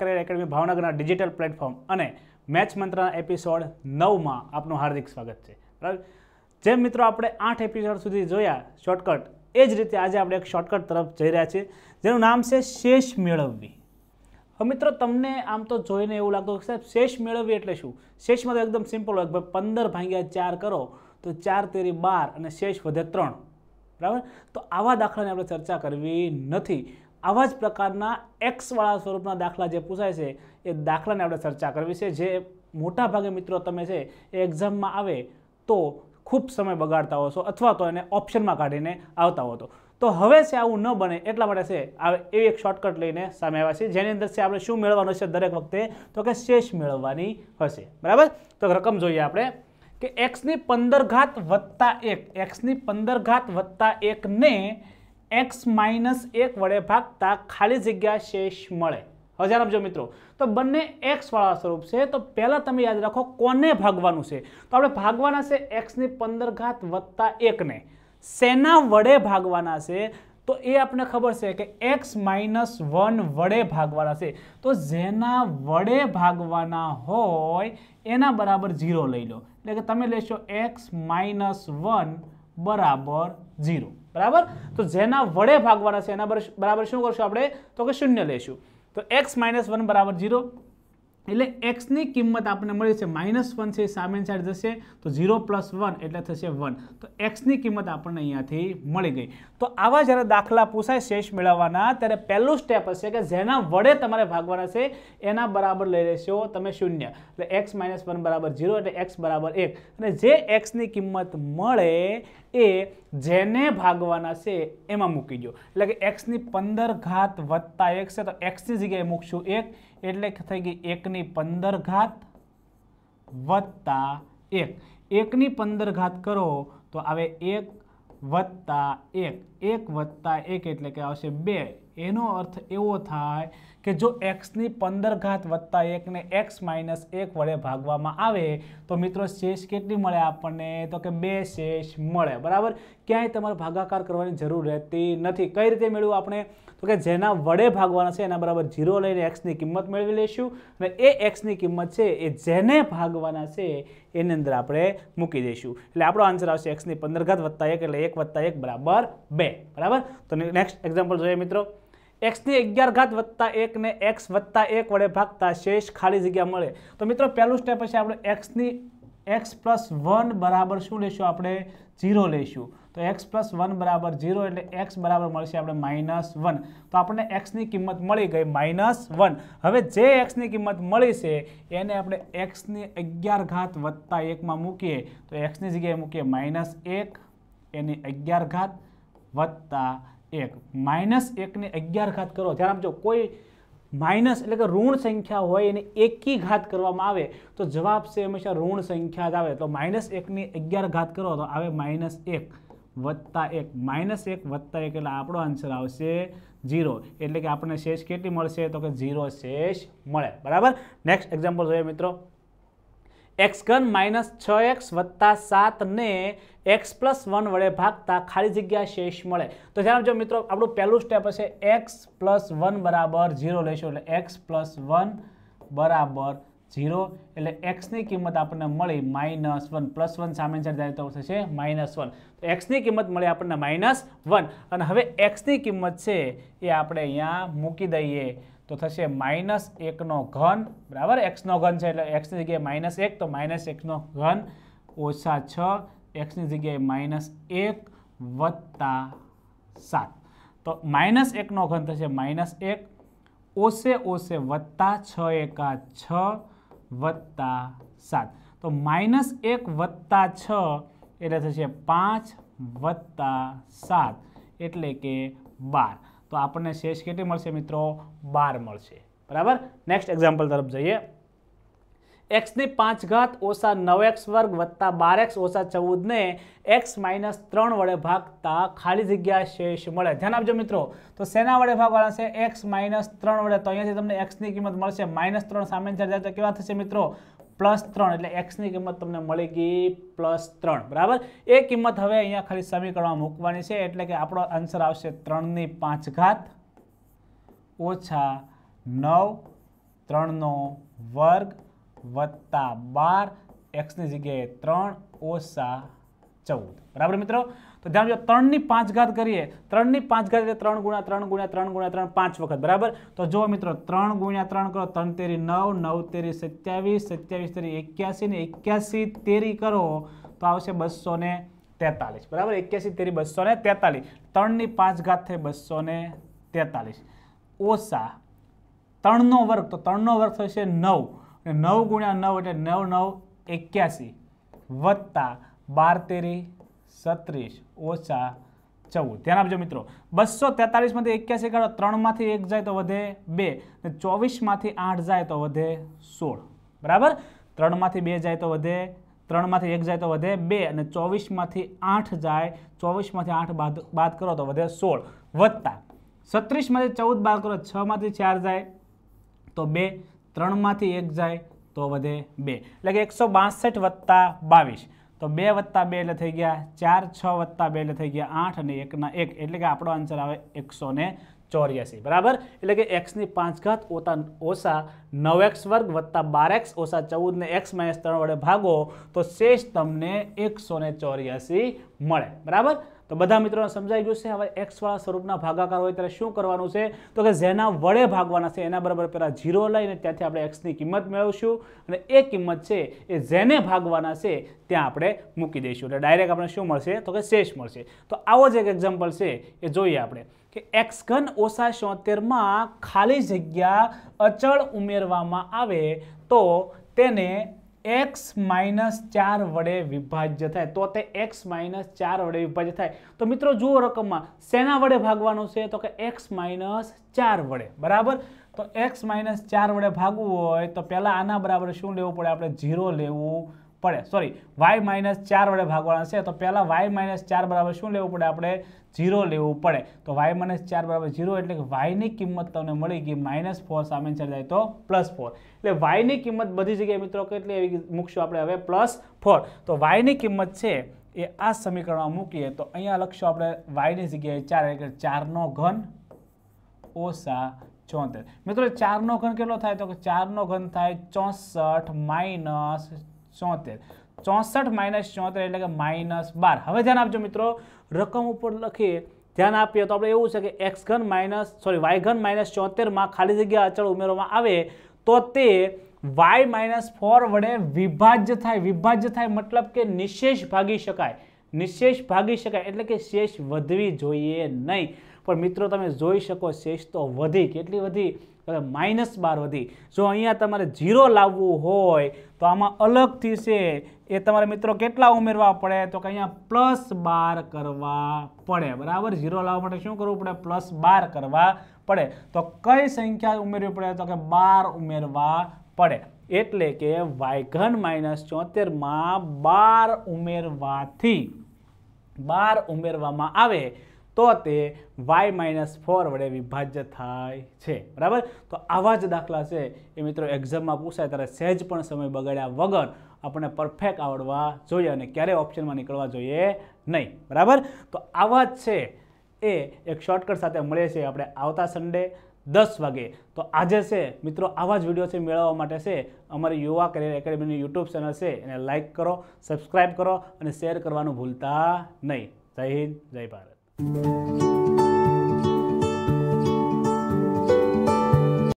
Career academy ભાવનગરના digital platform અને match મંત્રના એપિસોડ નવમાં આપનું હાર્દિક સ્વાગત છે બરાબર જેમ મિત્રો આપણે આઠ એપિસોડ સુધી જોયા શોર્ટકટ એ જ રીતે આજે આપણે એક શોર્ટકટ તરફ જઈ રહ્યા છીએ જેનું નામ છે શેષ મેળવવી હવે મિત્રો તમને આમ તો જોઈને એવું લાગતું કે સાહેબ શેષ મેળવવી એટલે શું શેષમાં તો એકદમ સિમ્પલ હોય ભાઈ પંદર ભાગ્યા ચાર કરો તો ચાર તેરી બાર અને શેષ વધે ત્રણ બરાબર તો આવા દાખલાની આપણે ચર્ચા કરવી નથી આવા જ પ્રકારના એક્સવાળા સ્વરૂપના દાખલા જે પૂછાય છે એ દાખલાને આપણે ચર્ચા કરવી છે જે મોટાભાગે મિત્રો તમે છે એ એક્ઝામમાં આવે તો ખૂબ સમય બગાડતા હોશો અથવા તો એને ઓપ્શનમાં કાઢીને આવતા હોતો તો હવે છે આવું ન બને એટલા માટે છે એવી એક શોર્ટકટ લઈને સામે આવ્યા છે જેની અંદર છે આપણે શું મેળવવાનું છે દરેક વખતે તો કે શેષ મેળવવાની હશે બરાબર તો રકમ જોઈએ આપણે કે એક્સની પંદર ઘાત વત્તા એક એક્સની પંદર ઘાત વત્તા એકને એક્સ માઇનસ એક વડે ભાગતા ખાલી જગ્યા શેષ મળે હવે ધ્યાન આપજો મિત્રો તો બંને એક્સવાળા સ્વરૂપ છે તો પહેલાં તમે યાદ રાખો કોને ભાગવાનું છે તો આપણે ભાગવાના છે એક્સની પંદર ઘાત વત્તા એકને સેના વડે ભાગવાના છે તો એ આપણને ખબર છે કે એક્સ માઇનસ વન વડે ભાગવાના છે તો જેના વડે ભાગવાના હોય એના બરાબર ઝીરો લઈ લો એટલે કે તમે લેશો એક્સ માઇનસ વન બરાબર ઝીરો બરાબર તો જેના વડે ભાગવાના છે એના બરાબર શું કરશું આપણે તો કે શૂન્ય લઈશું તો એક્સ માઇનસ વન બરાબર ઝીરો એટલે એક્સની કિંમત આપણને મળી છે માઇનસ વન છે સામેની સાઈડ જશે તો ઝીરો પ્લસ વન એટલે થશે વન તો એક્સની કિંમત આપણને અહીંયાથી મળી ગઈ તો આવા જ્યારે દાખલા પૂછાય શેષ મેળવવાના ત્યારે પહેલું સ્ટેપ હશે કે જેના વડે તમારે ભાગવાના છે એના બરાબર લઈ લેશો તમે શૂન્ય એટલે એક્સ માઇનસ વન બરાબર ઝીરો એટલે એક્સ બરાબર એક અને જે એક્સની કિંમત મળે એ જેને ભાગવાના છે એમાં મૂકી દો એટલે કે એક્સની પંદર ઘાત વત્તા એક છે તો એક્સની જગ્યાએ મૂકશું એક એટલે થઈ ગઈ એકની પંદર ઘાત વત્તા એક એકની પંદર ઘાત કરો તો આવે એક વત્તા એક એક વત્તા એક એટલે કે આવશે બે એનો અર્થ એવો થાય કે જો એક્સની પંદર ઘાત વત્તા એકને એક્સ માઇનસ એક વડે ભાગવામાં આવે તો મિત્રો શેષ કેટલી મળે આપણને તો કે બે શેષ મળે બરાબર ક્યાંય તમારે ભાગાકાર કરવાની જરૂર રહેતી નથી કઈ રીતે મેળવું આપણે તો કે જેના વડે ભાગવાના છે એના બરાબર ઝીરો લઈને એક્સની કિંમત મેળવી લઈશું અને એ એક્સની કિંમત છે એ જેને ભાગવાના છે એની અંદર આપણે મૂકી દઈશું એટલે આપણો આન્સર આવશે એક્સની પંદર ઘાત વત્તા એક એટલે એક વત્તા એક બરાબર બે બરાબર તો નેક્સ્ટ એક્ઝામ્પલ જોઈએ મિત્રો એક્સની અગિયાર ઘાત વત્તા એકને એક્સ વત્તા એક વડે ભાગતા શેષ ખાલી જગ્યા મળે તો મિત્રો પહેલું સ્ટેપ હશે આપણે એક્સની એક્સ પ્લસ વન બરાબર શું લઈશું આપણે ઝીરો લઈશું તો એક્સ પ્લસ વન બરાબર ઝીરો એટલે એક્સ બરાબર મળશે આપણે માઇનસ વન તો આપણને એક્સની કિંમત મળી ગઈ માઇનસ વન હવે જે એક્સની કિંમત મળી છે એને આપણે એક્સની અગિયાર ઘાત વત્તા એકમાં મૂકીએ તો એક્સની જગ્યાએ મૂકીએ માઇનસ એક એની અગિયાર ઘાત વત્તા એક માઇનસ એકને અગિયાર ઘાત કરો આમ જો કોઈ માઇનસ એટલે કે ઋણ સંખ્યા હોય એને એકી ઘાત કરવામાં આવે તો જવાબ છે હંમેશા ઋણ સંખ્યા જ આવે તો માઇનસ એકની અગિયાર ઘાત કરો તો આવે માઇનસ એક વત્તા એક માઇનસ એક વત્તા એક એટલે આપણો આન્સર આવશે ઝીરો એટલે કે આપણને શેષ કેટલી મળશે તો કે ઝીરો શેષ મળે બરાબર નેક્સ્ટ એક્ઝામ્પલ જોઈએ મિત્રો એક્સ ઘન માઇનસ છ એક્સ વત્તા સાતને એક્સ પ્લસ વન વડે ભાગતા ખાલી જગ્યા શેષ મળે તો ધ્યાન જો મિત્રો આપણું પહેલું સ્ટેપ હશે એક્સ પ્લસ વન બરાબર ઝીરો લેશો એટલે એક્સ પ્લસ વન બરાબર ઝીરો એટલે એક્સની કિંમત આપણને મળી માઇનસ વન પ્લસ વન સામે જાય તો થશે માઇનસ વન તો એક્સની કિંમત મળી આપણને માઇનસ વન અને હવે એક્સની કિંમત છે એ આપણે અહીંયા મૂકી દઈએ तो થશે -1 નો ઘન બરાબર x નો ઘન છે એટલે x ની જગ્યાએ -1 તો -x નો ઘન ઓછા 6 x ની જગ્યાએ -1 + 7 તો -1 નો ઘન થશે -1 ઓસે ઓસે + 6 એકા 6 + 7 તો -1 + 6 એટલે થશે 5 + 7 એટલે કે 12 તો આપણને શેષ કેટલી મળશે મિત્રો બાર મળશે બરાબર નેક્સ્ટ એક્ઝામ્પલ તરફ જઈએ એક્સની પાંચ ઘાત ઓછા નવ એક્સ વર્ગ વત્તા બાર એક્સ ઓછા ચૌદને એક્સ માઇનસ ત્રણ વડે ભાગતા ખાલી જગ્યા શેષ મળે ધ્યાન આપજો મિત્રો તો સેના વડે ભાગવાના છે એક્સ માઇનસ ત્રણ વડે તો અહીંયાથી તમને એક્સની કિંમત મળશે માઇનસ ત્રણ સામે જાય તો કેવા થશે મિત્રો પ્લસ ત્રણ એટલે એક્સની કિંમત તમને મળી ગઈ પ્લસ ત્રણ બરાબર એ કિંમત હવે અહીંયા ખાલી સમીકરણમાં મૂકવાની છે એટલે કે આપણો આન્સર આવશે ત્રણની પાંચ ઘાત ઓછા નવ ત્રણનો વર્ગ વત્તા બાર એક્સની જગ્યાએ ત્રણ ઓછા ચૌદ બરાબર મિત્રો તો ધ્યાન જો ત્રણની પાંચ ઘાત કરીએ ત્રણની પાંચ ઘાત એટલે ત્રણ ગુણ્યા ત્રણ ગુણ્યા ત્રણ ગુણ્યા ત્રણ પાંચ વખત બરાબર તો જો મિત્રો ત્રણ ગુણ્યા ત્રણ કરો ત્રણ તેરી નવ નવ તેરી સત્યાવીસ સત્યાવીસ તેરી એક્યાસી ને એક્યાસી તેરી કરો તો આવશે બસો ને તેતાલીસ બરાબર એક્યાસી તેરી બસો ને તેતાલીસ ત્રણની પાંચ ઘાત થઈ બસો ને તેતાલીસ ઓસા ત્રણનો વર્ગ તો ત્રણનો વર્ગ થશે નવ નવ ગુણ્યા નવ એટલે નવ નવ એક્યાસી વત્તા બાર તેરી સત્રીસ ઓછા ચૌદ ધ્યાન આપજો મિત્રો બસો તેતાલીસમાંથી એક્યાસી કાઢો ત્રણમાંથી એક જાય તો વધે બે ને ચોવીસમાંથી આઠ જાય તો વધે સોળ બરાબર ત્રણમાંથી બે જાય તો વધે ત્રણમાંથી એક જાય તો વધે બે અને ચોવીસમાંથી આઠ જાય ચોવીસમાંથી આઠ બાદ બાદ કરો તો વધે સોળ વધતા સત્રીસમાંથી ચૌદ બાદ કરો છમાંથી ચાર જાય તો બે ત્રણમાંથી એક જાય તો વધે બે એટલે કે એકસો બાસઠ વત્તા બાવીસ તો બે વત્તા બે એટલે થઈ ગયા ચાર છ વત્તા બે એટલે થઈ ગયા આઠ અને એકના એક એટલે કે આપણો આન્સર આવે એકસો ને ચોર્યાસી બરાબર એટલે કે એક્સની પાંચ ઘાત ઓતા ઓછા નવ એક્સ વર્ગ વત્તા બાર એક્સ ઓછા ચૌદને એક્સ માઇનસ ત્રણ વડે ભાગો તો શેષ તમને એકસો ચોર્યાસી મળે બરાબર તો બધા મિત્રોને સમજાઈ ગયું છે હવે એક્સવાળા સ્વરૂપના ભાગાકાર હોય ત્યારે શું કરવાનું છે તો કે જેના વડે ભાગવાના છે એના બરાબર પહેલાં જીરો લઈને ત્યાંથી આપણે એક્સની કિંમત મેળવશું અને એ કિંમત છે એ જેને ભાગવાના છે ત્યાં આપણે મૂકી દઈશું એટલે ડાયરેક્ટ આપણે શું મળશે તો કે શેષ મળશે તો આવો જ એક એક્ઝામ્પલ છે એ જોઈએ આપણે કે એક્સ ઘન ઓછા છોતેરમાં ખાલી જગ્યા અચળ ઉમેરવામાં આવે તો તેને એક્સ માઇનસ ચાર વડે વિભાજ્ય થાય તો તે એક્સ માઇનસ ચાર વડે વિભાજ્ય થાય તો મિત્રો જુઓ રકમમાં શેના વડે ભાગવાનું છે તો કે એક્સ માઇનસ ચાર વડે બરાબર તો એક્સ માઇનસ ચાર વડે ભાગવું હોય તો પહેલાં આના બરાબર શું લેવું પડે આપણે ઝીરો લેવું પડે સોરી વાય માઇનસ ચાર વડે ભાગવાના છે તો પહેલાં વાય માઇનસ ચાર બરાબર શું લેવું પડે આપણે ઝીરો લેવું પડે તો વાય માઇનસ ચાર બરાબર ઝીરો એટલે કે વાયની કિંમત તમને મળી ગઈ માઇનસ ફોર સામે જાય તો પ્લસ ફોર એટલે વાયની કિંમત બધી જગ્યાએ મિત્રો કેટલી એવી મૂકશું આપણે હવે પ્લસ ફોર તો વાયની કિંમત છે એ આ સમીકરણમાં મૂકીએ તો અહીંયા લખશું આપણે વાયની જગ્યાએ ચાર એટલે ચારનો ઘન ઓછા ચોતેર મિત્રો ચારનો ઘન કેટલો થાય તો કે ચારનો ઘન થાય ચોસઠ માઇનસ ચોતેર ચોસઠ માઇનસ ચોતેર એટલે કે માઇનસ બાર હવે ધ્યાન આપજો મિત્રો રકમ ઉપર લખીએ ધ્યાન આપીએ તો આપણે એવું છે કે એક્સ ઘન માઇનસ સોરી વાય ઘન માઇનસ ચોતેરમાં ખાલી જગ્યા અચળ ઉમેરવામાં આવે તો તે વાય માઇનસ ફોર વડે વિભાજ્ય થાય વિભાજ્ય થાય મતલબ કે નિશેષ ભાગી શકાય નિશેષ ભાગી શકાય એટલે કે શેષ વધવી જોઈએ નહીં પણ મિત્રો તમે જોઈ શકો શેષ તો વધી કેટલી વધી માઇનસ બાર વધી જો અહીંયા તમારે ઝીરો લાવવું હોય તો આમાં અલગથી છે એ તમારે મિત્રો કેટલા ઉમેરવા પડે તો કે અહીંયા પ્લસ બાર કરવા પડે બરાબર ઝીરો લાવવા માટે શું કરવું પડે પ્લસ બાર કરવા પડે તો કઈ સંખ્યા ઉમેરવી પડે તો કે બાર ઉમેરવા પડે એટલે કે વાયઘન માઇનસ ચોતેરમાં બાર ઉમેરવાથી બાર ઉમેરવામાં આવે તો તે વાય માઇનસ ફોર વડે વિભાજ્ય થાય છે બરાબર તો આવા જ દાખલા છે એ મિત્રો એક્ઝામમાં પૂછાય ત્યારે સહેજ પણ સમય બગાડ્યા વગર આપણે પરફેક્ટ આવડવા જોઈએ અને ક્યારેય ઓપ્શનમાં નીકળવા જોઈએ નહીં બરાબર તો આવા જ છે એ એક શોર્ટકટ સાથે મળે છે આપણે આવતા સન્ડે દસ વાગે તો આજે છે મિત્રો આવા જ વિડીયો છે મેળવવા માટે છે અમારી યુવા કરિયર એકેડમીની યુટ્યુબ ચેનલ છે એને લાઇક કરો સબસ્ક્રાઇબ કરો અને શેર કરવાનું ભૂલતા નહીં જય હિન્દ જય ભારત Thank you.